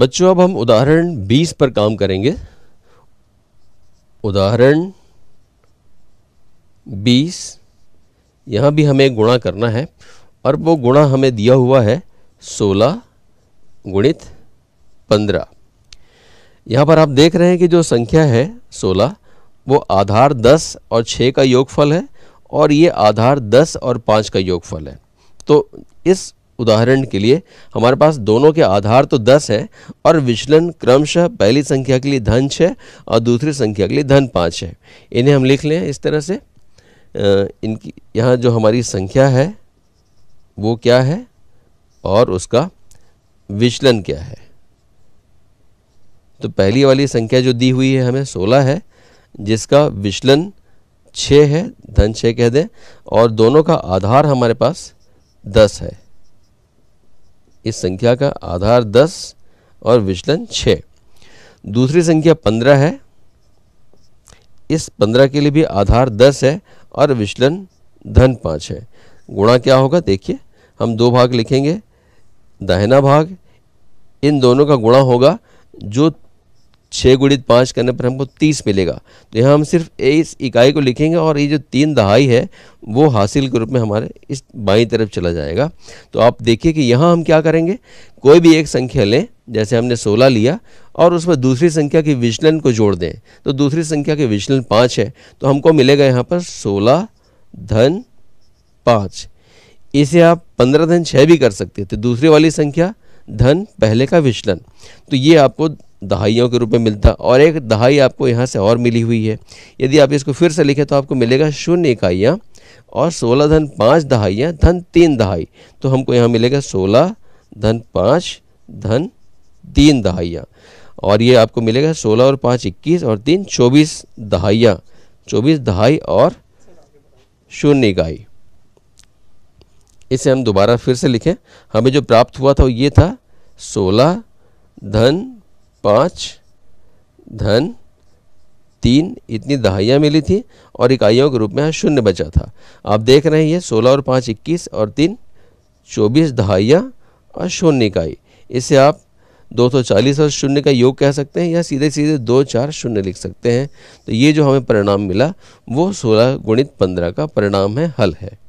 बच्चों अब हम उदाहरण 20 पर काम करेंगे उदाहरण 20 यहाँ भी हमें गुणा करना है और वो गुणा हमें दिया हुआ है 16 गुणित 15 यहाँ पर आप देख रहे हैं कि जो संख्या है 16 वो आधार 10 और 6 का योगफल है और ये आधार 10 और 5 का योगफल है तो इस उदाहरण के लिए हमारे पास दोनों के आधार तो दस हैं और विचलन क्रमशः पहली संख्या के लिए धन छः और दूसरी संख्या के लिए धन पाँच है इन्हें हम लिख लें इस तरह से इनकी यहाँ जो हमारी संख्या है वो क्या है और उसका विचलन क्या है तो पहली वाली संख्या जो दी हुई है हमें सोलह है जिसका विचलन छः है धन छः कह दें और दोनों का आधार हमारे पास दस है इस संख्या का आधार दस और विचलन छः दूसरी संख्या पंद्रह है इस पंद्रह के लिए भी आधार दस है और विचलन धन पाँच है गुणा क्या होगा देखिए हम दो भाग लिखेंगे दाहिना भाग इन दोनों का गुणा होगा जो छः गुणित पाँच करने पर हमको तीस मिलेगा तो यहाँ हम सिर्फ इस इकाई को लिखेंगे और ये जो तीन दहाई है वो हासिल के रूप में हमारे इस बाई तरफ चला जाएगा तो आप देखिए कि यहाँ हम क्या करेंगे कोई भी एक संख्या लें जैसे हमने 16 लिया और उसमें दूसरी संख्या के विचलन को जोड़ दें तो दूसरी संख्या के विचलन पाँच है तो हमको मिलेगा यहाँ पर सोलह धन पाँच इसे आप पंद्रह धन छः भी कर सकते थे तो दूसरी वाली संख्या धन पहले का विचलन तो ये आपको दहाइयों के रूप में मिलता और एक दहाई आपको यहाँ से और मिली हुई है यदि आप इसको फिर से लिखें तो आपको मिलेगा शून्य इकाइयाँ और सोलह धन पाँच दहाइयाँ धन तीन दहाई तो हमको यहाँ मिलेगा सोलह धन पाँच धन तीन दहाइयाँ और ये आपको मिलेगा सोलह और पाँच इक्कीस और तीन चौबीस दहाइयाँ चौबीस दहाई और शून्य इकाई इसे हम दोबारा फिर से लिखें हमें जो प्राप्त हुआ था वो ये था सोलह धन पाँच धन तीन इतनी दहाइयाँ मिली थी और इकाइयों के रूप में यहाँ शून्य बचा था आप देख रहे हैं ये सोलह और पाँच इक्कीस और तीन चौबीस दहाइयाँ और शून्य इकाई इसे आप दो सौ चालीस और शून्य का योग कह सकते हैं या सीधे सीधे दो चार शून्य लिख सकते हैं तो ये जो हमें परिणाम मिला वो सोलह गुणित पंद्रह का परिणाम है हल है